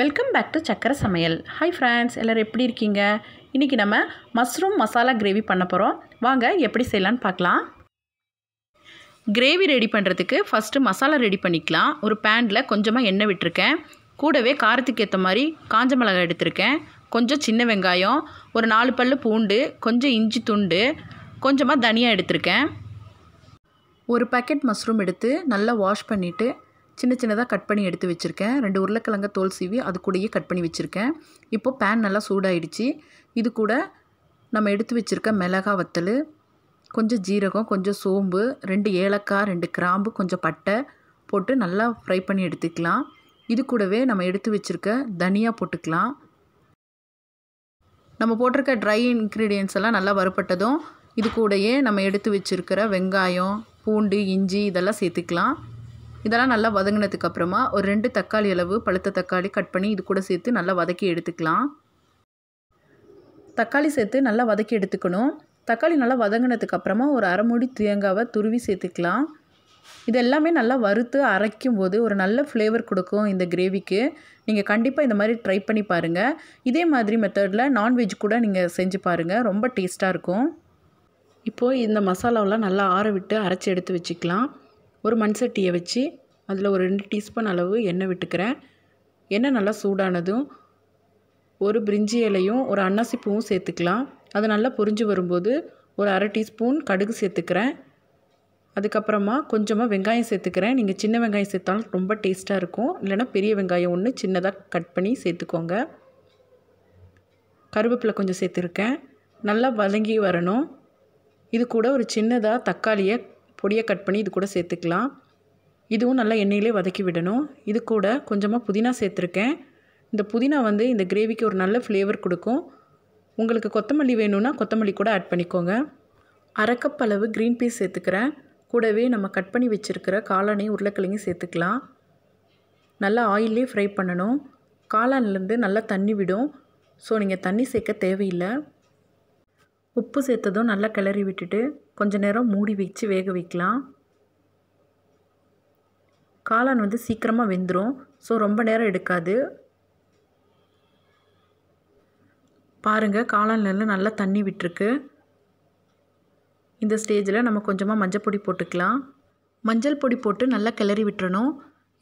welcome back to சக்கரை சமையல் hi friends எல்லோரும் எப்படி இருக்கீங்க இன்றைக்கி நம்ம மஷ்ரூம் மசாலா கிரேவி பண்ண போகிறோம் வாங்க எப்படி செய்யலான்னு பார்க்கலாம் கிரேவி ரெடி பண்ணுறதுக்கு ஃபஸ்ட்டு மசாலா ரெடி பண்ணிக்கலாம் ஒரு பேனில் கொஞ்சமாக எண்ணெய் விட்டுருக்கேன் கூடவே காரத்துக்கு ஏற்ற மாதிரி காஞ்ச மிளகாய் எடுத்திருக்கேன் கொஞ்சம் சின்ன வெங்காயம் ஒரு நாலு பல் பூண்டு கொஞ்சம் இஞ்சி துண்டு கொஞ்சமாக தனியாக எடுத்திருக்கேன் ஒரு பேக்கெட் மஷ்ரூம் எடுத்து நல்லா வாஷ் பண்ணிவிட்டு சின்ன சின்னதாக கட் பண்ணி எடுத்து வச்சுருக்கேன் ரெண்டு உருளைக்கிழங்க தோல் சீவி அது கூடயே கட் பண்ணி வச்சுருக்கேன் இப்போது பேன் நல்லா சூடாயிடுச்சு இது கூட நம்ம எடுத்து வச்சுருக்க மிளகா வத்தல் கொஞ்சம் ஜீரகம் கொஞ்சம் சோம்பு ரெண்டு ஏலக்காய் ரெண்டு கிராம்பு கொஞ்சம் பட்டை போட்டு நல்லா ஃப்ரை பண்ணி எடுத்துக்கலாம் இது கூடவே நம்ம எடுத்து வச்சுருக்க தனியாக போட்டுக்கலாம் நம்ம போட்டிருக்க ட்ரை இன்க்ரீடியன்ஸ் எல்லாம் நல்லா வறுப்பட்டதும் இது கூடயே நம்ம எடுத்து வச்சுருக்கிற வெங்காயம் பூண்டு இஞ்சி இதெல்லாம் சேர்த்துக்கலாம் இதெல்லாம் நல்லா வதங்கினதுக்கப்புறமா ஒரு ரெண்டு தக்காளி அளவு பழுத்த தக்காளி கட் பண்ணி இது கூட சேர்த்து நல்லா வதக்கி எடுத்துக்கலாம் தக்காளி சேர்த்து நல்லா வதக்கி எடுத்துக்கணும் தக்காளி நல்லா வதங்கினதுக்கப்புறமா ஒரு அரை மூடி தேங்காவை துருவி சேர்த்துக்கலாம் இது எல்லாமே நல்லா வறுத்து அரைக்கும் போது ஒரு நல்ல ஃப்ளேவர் கொடுக்கும் இந்த கிரேவிக்கு நீங்கள் கண்டிப்பாக இந்த மாதிரி ட்ரை பண்ணி பாருங்கள் இதே மாதிரி மெத்தடில் நான்வெஜ் கூட நீங்கள் செஞ்சு பாருங்கள் ரொம்ப டேஸ்ட்டாக இருக்கும் இப்போது இந்த மசாலாவெலாம் நல்லா ஆற விட்டு அரைச்சி எடுத்து வச்சுக்கலாம் ஒரு மண் சட்டியை வச்சு அதில் ஒரு ரெண்டு டீஸ்பூன் அளவு எண்ணெய் விட்டுக்கிறேன் எண்ணெய் நல்லா சூடானதும் ஒரு பிரிஞ்சி இலையும் ஒரு அன்னாசி பூவும் சேர்த்துக்கலாம் அது நல்லா பொரிஞ்சு வரும்போது ஒரு அரை டீஸ்பூன் கடுகு சேர்த்துக்கிறேன் அதுக்கப்புறமா கொஞ்சமாக வெங்காயம் சேர்த்துக்கிறேன் நீங்கள் சின்ன வெங்காயம் சேர்த்தாலும் ரொம்ப டேஸ்ட்டாக இருக்கும் இல்லைனா பெரிய வெங்காயம் ஒன்று சின்னதாக கட் பண்ணி சேர்த்துக்கோங்க கருவேப்பிலை கொஞ்சம் சேர்த்துருக்கேன் நல்லா வதங்கி வரணும் இது கூட ஒரு சின்னதாக தக்காளியை பொடியை கட் பண்ணி இது கூட சேர்த்துக்கலாம் இதுவும் நல்லா எண்ணெயிலே வதக்கி விடணும் இது கூட கொஞ்சமாக புதினா சேர்த்துருக்கேன் இந்த புதினா வந்து இந்த கிரேவிக்கு ஒரு நல்ல ஃப்ளேவர் கொடுக்கும் உங்களுக்கு கொத்தமல்லி வேணும்னா கொத்தமல்லி கூட ஆட் பண்ணிக்கோங்க அரைக்கப் அளவு க்ரீன் பீஸ் சேர்த்துக்கிறேன் கூடவே நம்ம கட் பண்ணி வச்சுருக்கிற காளானை உருளைக்கிழங்கு சேர்த்துக்கலாம் நல்லா ஆயிலே ஃப்ரை பண்ணணும் காளான்லேருந்து நல்லா தண்ணி விடும் ஸோ நீங்கள் தண்ணி சேர்க்க தேவையில்லை உப்பு சேர்த்ததும் நல்லா கிளறி விட்டுட்டு கொஞ்ச நேரம் மூடி வச்சு வேக வைக்கலாம் காளான் வந்து சீக்கிரமாக வெந்துடும் ஸோ ரொம்ப நேரம் எடுக்காது பாருங்கள் காளான்லேருந்து நல்லா தண்ணி விட்டுருக்கு இந்த ஸ்டேஜில் நம்ம கொஞ்சமாக மஞ்சள் பொடி போட்டுக்கலாம் மஞ்சள் பொடி போட்டு நல்லா கிளறி விட்டுறணும்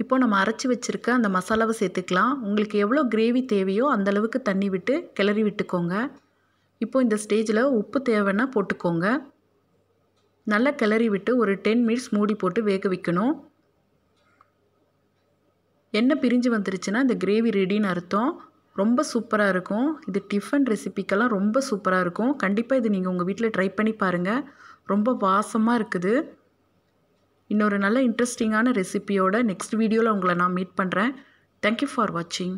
இப்போது நம்ம அரைச்சி வச்சுருக்க அந்த மசாலாவை சேர்த்துக்கலாம் உங்களுக்கு எவ்வளோ கிரேவி தேவையோ அந்தளவுக்கு தண்ணி விட்டு கிளறி விட்டுக்கோங்க இப்போது இந்த ஸ்டேஜில் உப்பு தேவைன்னா போட்டுக்கோங்க நல்லா கிளறி விட்டு ஒரு டென் மினிட்ஸ் மூடி போட்டு வேக வைக்கணும் எண்ணெய் பிரிஞ்சு வந்துருச்சுன்னா இந்த கிரேவி ரெடின்னு அர்த்தம் ரொம்ப சூப்பராக இருக்கும் இது டிஃபன் ரெசிபிக்கெல்லாம் ரொம்ப சூப்பராக இருக்கும் கண்டிப்பாக இது நீங்கள் உங்கள் வீட்டில் ட்ரை பண்ணி பாருங்கள் ரொம்ப வாசமாக இருக்குது இன்னொரு நல்ல இன்ட்ரெஸ்டிங்கான ரெசிபியோட நெக்ஸ்ட் வீடியோவில் உங்களை நான் மீட் பண்ணுறேன் தேங்க்யூ ஃபார் வாட்சிங்